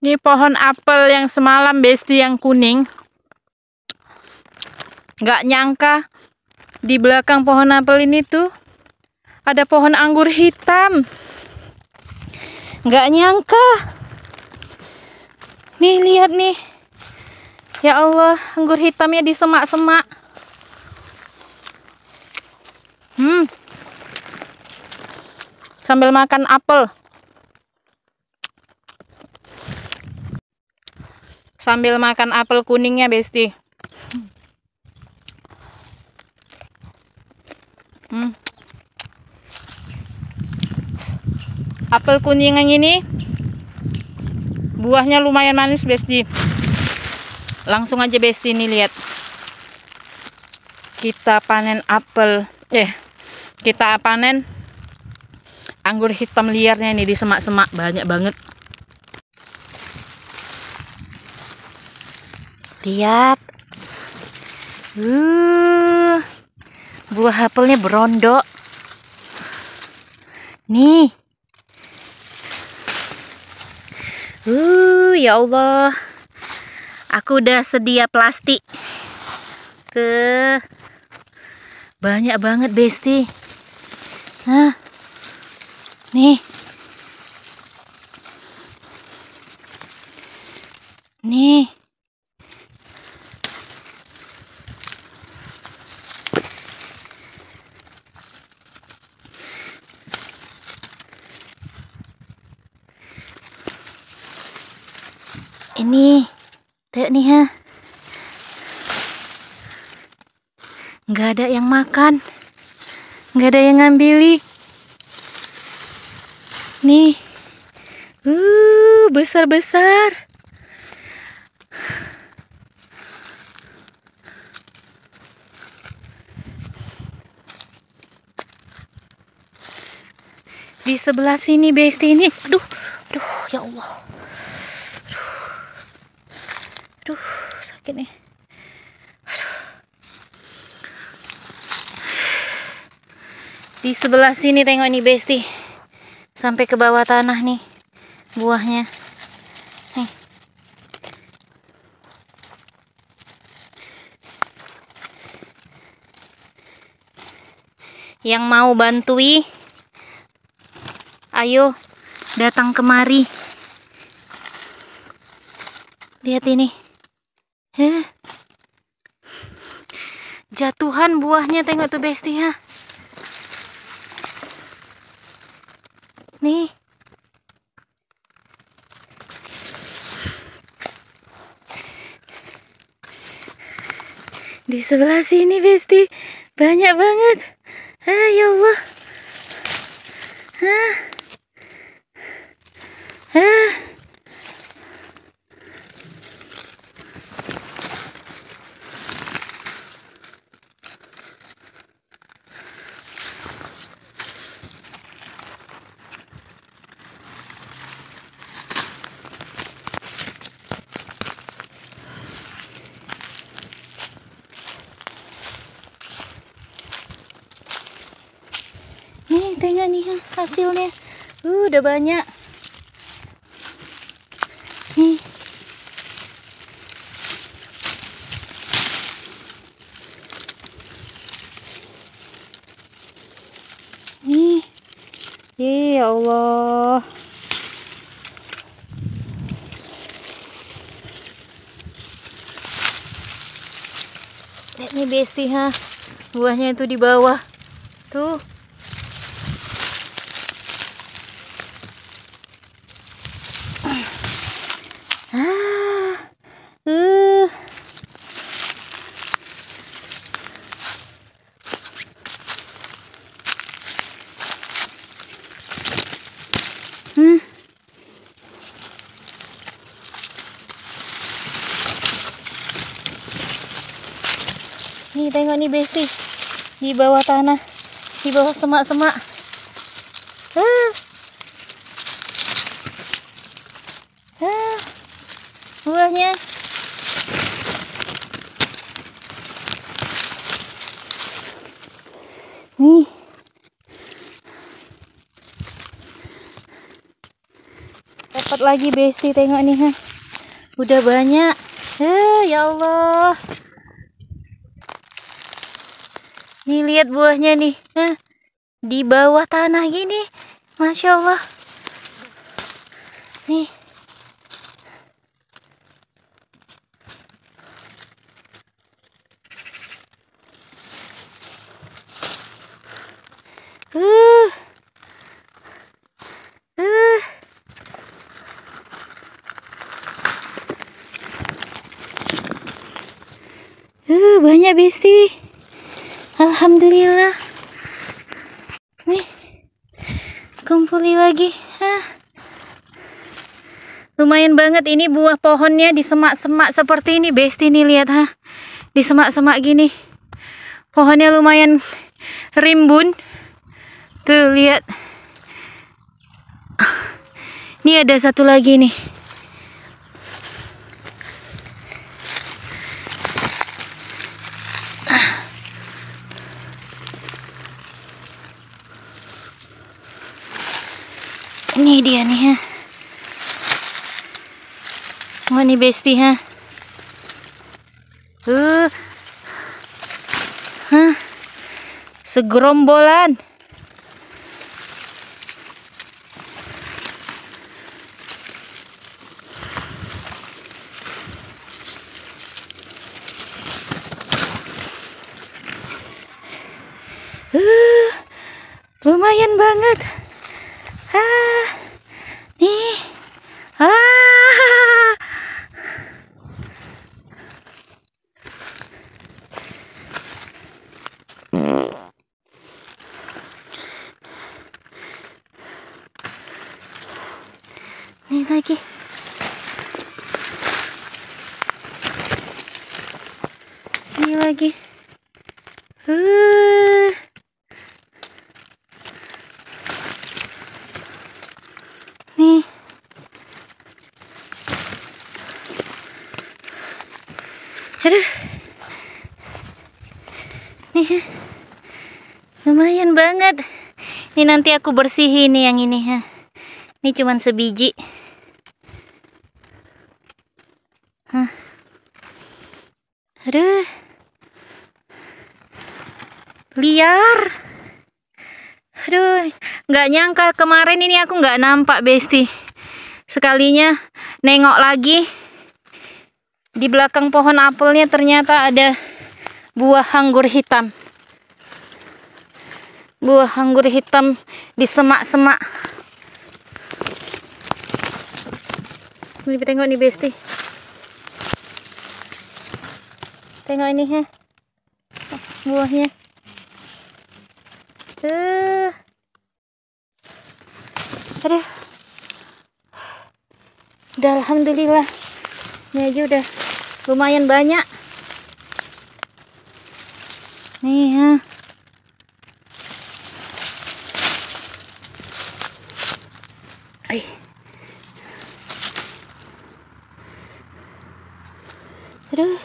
Ini pohon apel yang semalam besti yang kuning. Gak nyangka di belakang pohon apel ini tuh ada pohon anggur hitam. Gak nyangka. Nih lihat nih. Ya Allah, anggur hitamnya di semak-semak. Hmm. Sambil makan apel. sambil makan apel kuningnya Besti hmm. apel kuning yang ini buahnya lumayan manis Besti langsung aja Besti ini lihat kita panen apel eh kita panen anggur hitam liarnya ini di semak-semak banyak banget Lihat. Uh, buah apelnya berondok. Nih. Uh, ya Allah. Aku udah sedia plastik. ke Banyak banget, Besti. Hah? Nih. Nih. ini teh nih ya nggak ada yang makan nggak ada yang ngambili nih uh besar besar di sebelah sini besti ini aduh aduh ya Allah aduh sakit nih aduh. di sebelah sini tengok nih besti sampai ke bawah tanah nih buahnya nih yang mau bantui ayo datang kemari lihat ini Eh. Jatuhan buahnya tengok tuh bestie ya. Nih. Di sebelah sini bestie Banyak banget. Ayolah. ya hasilnya uh, udah banyak nih nih ya Allah lihat nih besti ha buahnya itu di bawah tuh Ini besti di bawah tanah di bawah semak-semak ah. ah. buahnya nih dapat lagi besti tengok nih ha. udah banyak ah, ya Allah Nih lihat buahnya nih. Nah, di bawah tanah gini. Masya Allah. Nih. Uh. Uh. uh banyak besi Alhamdulillah. Nih, kumpuli lagi. Hah. Lumayan banget ini buah pohonnya di semak-semak seperti ini, Besti nih lihat ha. Di semak-semak gini. Pohonnya lumayan rimbun. Tuh lihat. Ini ada satu lagi nih. Ini dia nih ya. Wah oh, ini bestie ha. Uh. Hah. Segerombolan. Ini lagi. Ini lagi. Huh. Nih. Aduh. Nih. Ya. Lumayan banget. Ini nanti aku bersihin nih yang ini ya ini cuman sebiji Hah. aduh liar aduh nggak nyangka kemarin ini aku nggak nampak besti sekalinya nengok lagi di belakang pohon apelnya ternyata ada buah anggur hitam buah anggur hitam di semak-semak Ini tengok nih Besti. Tengok ini ya. Buahnya. Uh. Aduh. Udah alhamdulillah. Ini aja udah lumayan banyak. Nih ya. aduh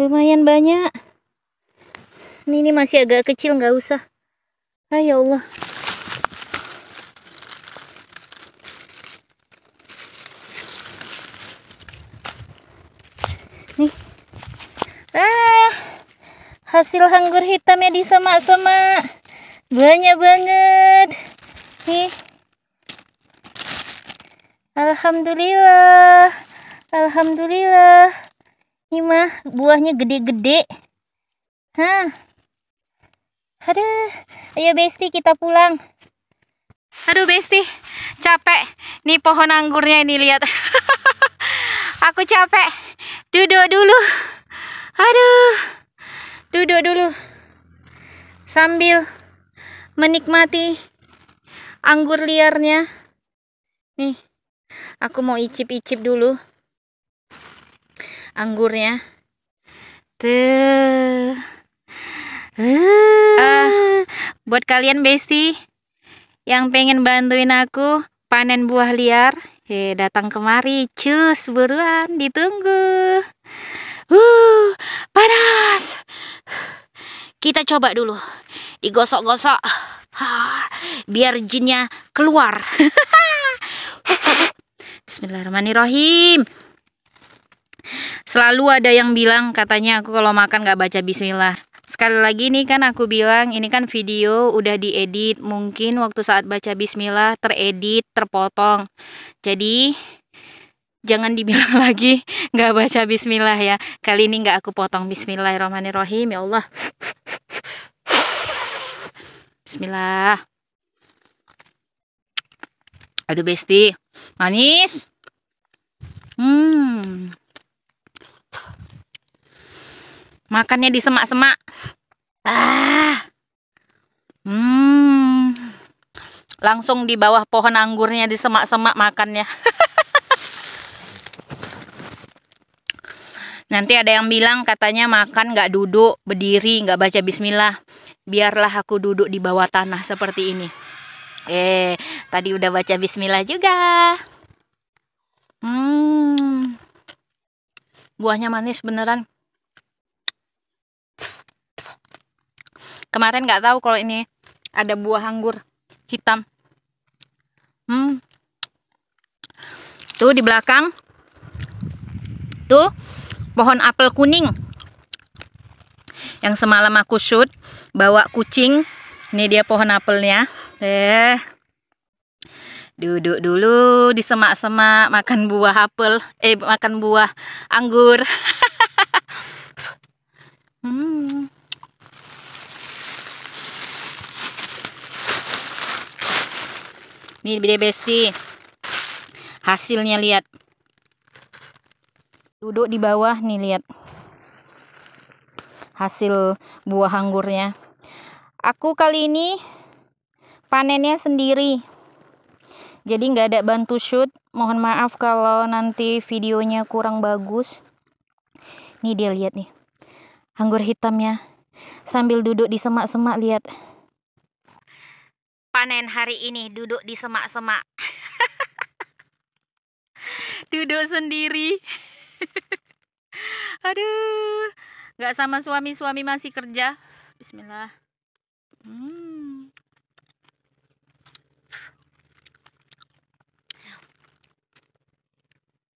lumayan banyak ini, ini masih agak kecil nggak usah ah ya Allah nih ah hasil anggur hitamnya di sama sama banyak banget nih Alhamdulillah Alhamdulillah ini mah buahnya gede-gede. Hah. Aduh, ayo Besti kita pulang. Aduh Besti, capek. Nih pohon anggurnya ini lihat. Aku capek. Duduk dulu. Aduh. Duduk dulu. Sambil menikmati anggur liarnya. Nih, aku mau icip-icip dulu anggurnya tuh eh, uh, buat kalian besti yang pengen bantuin aku panen buah liar eh datang kemari cus buruan ditunggu uh panas kita coba dulu digosok-gosok biar jinnya keluar Bismillahirrahmanirrahim Selalu ada yang bilang katanya aku kalau makan gak baca bismillah. Sekali lagi nih kan aku bilang ini kan video udah diedit. Mungkin waktu saat baca bismillah teredit, terpotong. Jadi jangan dibilang lagi gak baca bismillah ya. Kali ini gak aku potong bismillahirrahmanirrahim ya Allah. Bismillah. Aduh besti, manis. Hmm. Makannya di semak-semak. Ah. Hmm. Langsung di bawah pohon anggurnya di semak-semak makannya. Nanti ada yang bilang katanya makan nggak duduk, berdiri, nggak baca bismillah. Biarlah aku duduk di bawah tanah seperti ini. Eh, tadi udah baca bismillah juga. Hmm. Buahnya manis beneran. kemarin nggak tahu kalau ini ada buah anggur hitam hmm tuh di belakang tuh pohon apel kuning yang semalam aku shoot bawa kucing ini dia pohon apelnya eh duduk dulu di semak-semak makan buah apel eh makan buah anggur hmm Nih Dede Besti. Hasilnya lihat. Duduk di bawah nih lihat. Hasil buah anggurnya. Aku kali ini panennya sendiri. Jadi nggak ada bantu shoot. Mohon maaf kalau nanti videonya kurang bagus. Nih dia lihat nih. Anggur hitamnya. Sambil duduk di semak-semak lihat panen hari ini duduk di semak-semak duduk sendiri aduh nggak sama suami suami masih kerja Bismillah hmm.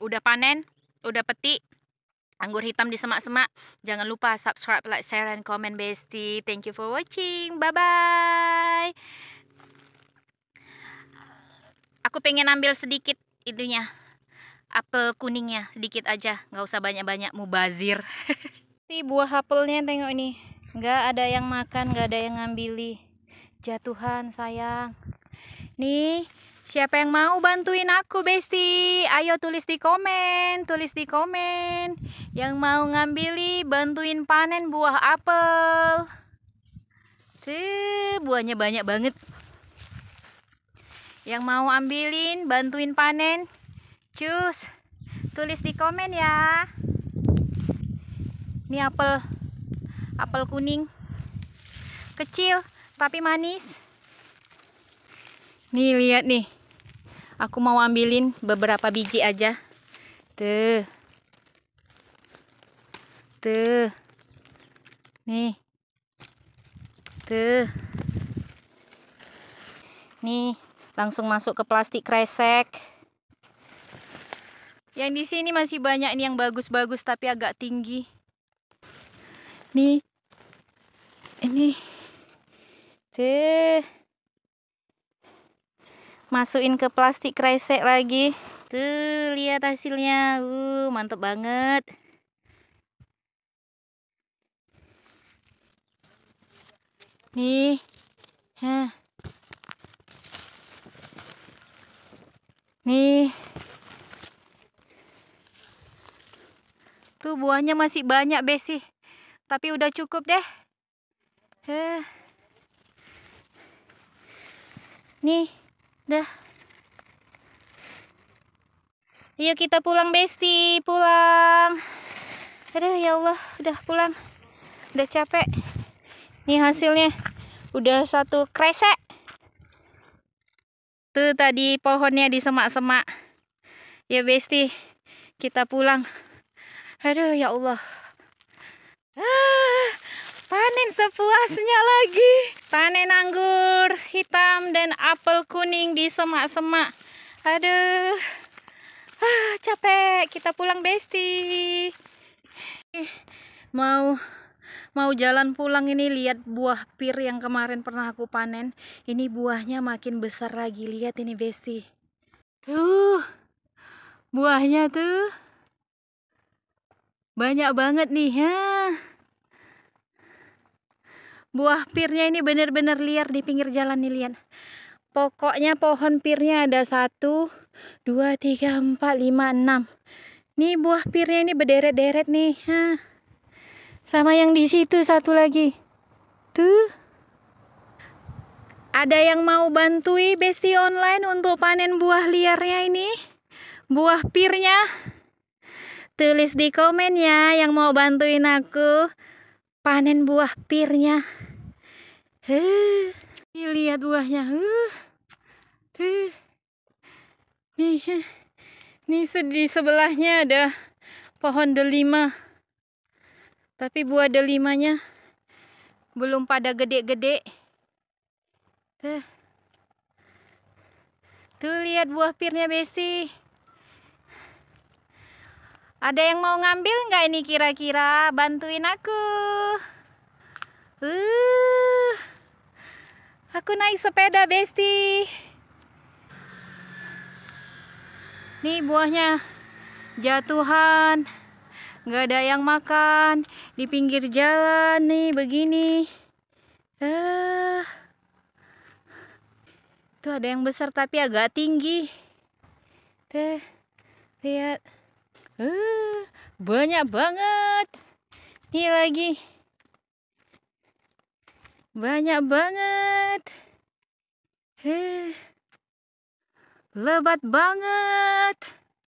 udah panen udah petik anggur hitam di semak-semak jangan lupa subscribe like share and comment bestie thank you for watching bye bye aku pengen ambil sedikit itunya apel kuningnya sedikit aja nggak usah banyak-banyak mau bazir. si buah apelnya tengok ini nggak ada yang makan nggak ada yang ngambili jatuhan sayang nih siapa yang mau bantuin aku besti ayo tulis di komen tulis di komen yang mau ngambili bantuin panen buah apel Tuh, buahnya banyak banget yang mau ambilin, bantuin panen, cus. Tulis di komen ya. Ini apel apel kuning. Kecil tapi manis. Nih lihat nih. Aku mau ambilin beberapa biji aja. Tuh. Tuh. Nih. Tuh. Nih langsung masuk ke plastik kresek yang di sini masih banyak nih yang bagus-bagus tapi agak tinggi nih ini tuh masukin ke plastik kresek lagi tuh lihat hasilnya uh mantep banget nih Hah. Nih. Tuh buahnya masih banyak besi. Tapi udah cukup deh. Heh. Nih, dah. Iya kita pulang Besti, pulang. Aduh ya Allah, udah pulang. Udah capek. Nih hasilnya. Udah satu kresek. Tuh tadi pohonnya di semak-semak. Ya Besti, kita pulang. Aduh ya Allah. Ah, panen sepuasnya lagi. Panen anggur hitam dan apel kuning di semak-semak. Aduh. Ah, capek. Kita pulang Besti. Eh, mau mau jalan pulang ini lihat buah pir yang kemarin pernah aku panen ini buahnya makin besar lagi lihat ini besti tuh buahnya tuh banyak banget nih ya buah pirnya ini benar-benar liar di pinggir jalan nih lihat pokoknya pohon pirnya ada satu dua tiga empat lima enam nih buah pirnya ini berderet-deret nih ha. Sama yang di situ satu lagi. Tuh. Ada yang mau bantui Besti Online untuk panen buah liarnya ini? Buah pirnya? Tulis di komen ya yang mau bantuin aku panen buah pirnya. Huh. Nih, lihat buahnya. Huh. Tuh. Nih. Nih di sebelahnya ada pohon delima. Tapi buah delimanya belum pada gede-gede. Tuh. Tuh lihat buah pirnya Besi. Ada yang mau ngambil nggak ini kira-kira? Bantuin aku. Uh. Aku naik sepeda, Besti. Nih buahnya jatuhan nggak ada yang makan di pinggir jalan nih begini eh uh, tuh ada yang besar tapi agak tinggi teh lihat eh uh, banyak banget nih lagi banyak banget eh uh, lebat banget